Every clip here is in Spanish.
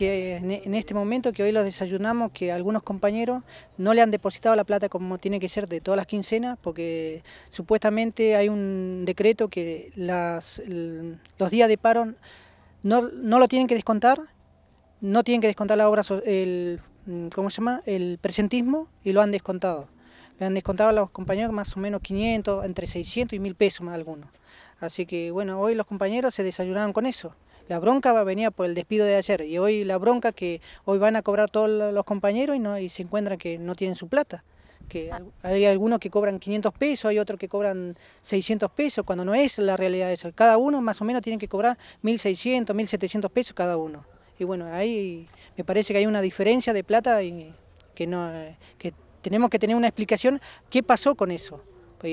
E, en este momento que hoy los desayunamos, que algunos compañeros no le han depositado la plata como tiene que ser de todas las quincenas, porque supuestamente hay un decreto que los días de paro no, lo tienen que descontar, no tienen que descontar la obra, el, mm, ¿cómo se llama? El presentismo y lo han descontado. Le han descontado a los compañeros más o menos 500, entre 600 y 1000 pesos más algunos. Así que bueno, hoy los compañeros se desayunaron con eso. La bronca va a venir por el despido de ayer y hoy la bronca que hoy van a cobrar todos los compañeros y, no, y se encuentran que no tienen su plata. Que ah. hay algunos que cobran 500 pesos, hay otros que cobran 600 pesos, cuando no es la realidad eso. Cada uno más o menos tiene que cobrar 1.600, 1.700 pesos cada uno. Y bueno, ahí me parece que hay una diferencia de plata y que, no, eh, que tenemos que tener una explicación qué pasó con eso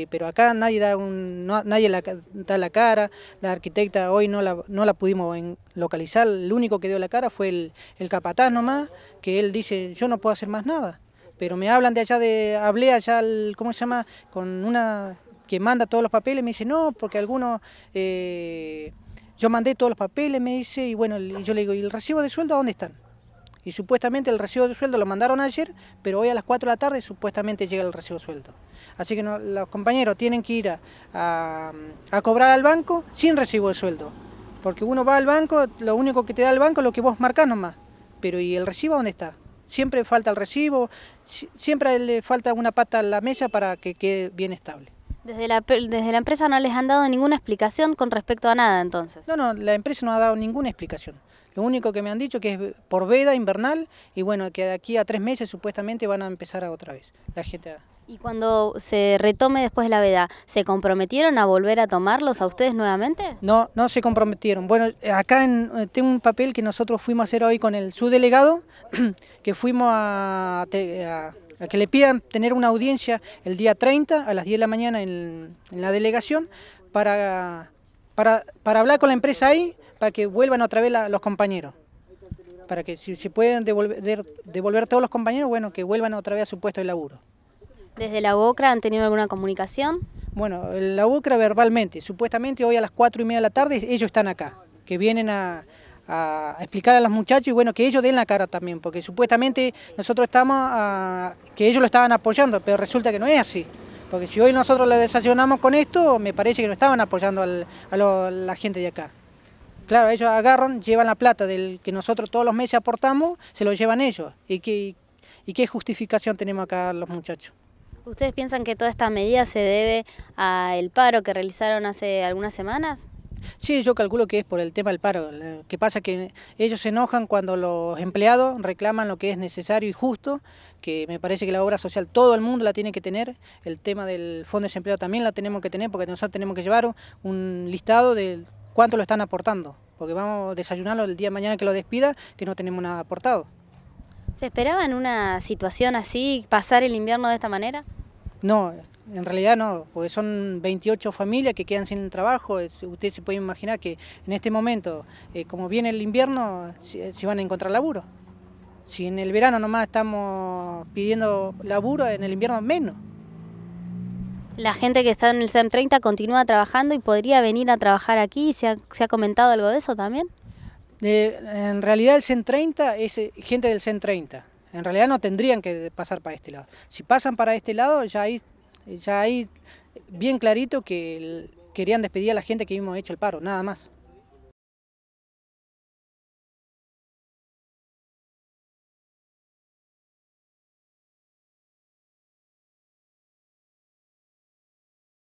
pero acá nadie da un, nadie la, da la cara, la arquitecta hoy no la, no la pudimos en, localizar, el único que dio la cara fue el, capataz nomás, que él dice, yo no puedo hacer más nada, pero me hablan de allá, de hablé allá, ¿cómo se llama?, con una que manda todos los papeles, me dice, no, porque algunos... Eh, yo mandé todos los papeles, me dice, y bueno, yo le digo, ¿y el recibo de sueldo dónde están? Y supuestamente el recibo de sueldo lo mandaron ayer, pero hoy a las 4 de la tarde supuestamente llega el recibo de sueldo. Así que los compañeros tienen que ir a, cobrar al banco sin recibo de sueldo. Porque uno va al banco, lo único que te da el banco es lo que vos marcás nomás. Pero ¿y el recibo dónde está? Siempre falta el recibo, siempre le falta una pata a la mesa para que quede bien estable. Desde la, empresa no les han dado ninguna explicación con respecto a nada entonces. No, no, la empresa no ha dado ninguna explicación. Lo único que me han dicho que es por veda invernal y bueno, que de aquí a tres meses supuestamente van a empezar otra vez la gente. Y cuando se retome después de la veda, ¿se comprometieron a volver a tomarlos a ustedes nuevamente? No, no se comprometieron. Bueno, acá en, eh, tengo un papel que nosotros fuimos a hacer hoy con el subdelegado, que fuimos a que le pidan tener una audiencia el día 30 a las 10 de la mañana en, la delegación para, para, hablar con la empresa ahí, para que vuelvan otra vez los compañeros. Para que si se pueden devolver, devolver todos los compañeros, bueno, que vuelvan otra vez a su puesto de laburo. ¿Desde la UCRA han tenido alguna comunicación? Bueno, la UCRA verbalmente, supuestamente hoy a las 4 y media de la tarde ellos están acá, que vienen a, a explicar a los muchachos y bueno, que ellos den la cara también, porque supuestamente nosotros estamos, que ellos lo estaban apoyando, pero resulta que no es así. Porque si hoy nosotros lo desayunamos con esto, me parece que no estaban apoyando a la gente de acá. Claro, ellos agarran, llevan la plata del que nosotros todos los meses aportamos, se lo llevan ellos. ¿Y y qué justificación tenemos acá los muchachos? ¿Ustedes piensan que toda esta medida se debe al paro que realizaron hace algunas semanas? Sí, yo calculo que es por el tema del paro. Que pasa que ellos se enojan cuando los empleados reclaman lo que es necesario y justo, que me parece que la obra social todo el mundo la tiene que tener, el tema del fondo de desempleo también la tenemos que tener, porque nosotros tenemos que llevar un listado de cuánto lo están aportando, porque vamos a desayunarlo el día de mañana que lo despida, que no tenemos nada aportado. ¿Se esperaba en una situación así pasar el invierno de esta manera? No, en realidad no, porque son 28 familias que quedan sin trabajo. Usted se puede imaginar que en este momento, eh, como viene el invierno, se, van a encontrar laburo. Si en el verano nomás estamos pidiendo laburo, en el invierno menos. La gente que está en el Cen 30 continúa trabajando y podría venir a trabajar aquí. ¿Se ha, comentado algo de eso también? en realidad el Cen 30 es eh, gente del Cen 30. En realidad no tendrían que pasar para este lado. Si pasan para este lado, ya ahí ya ahí, bien clarito que querían despedir a la gente que habíamos hecho el paro, nada más.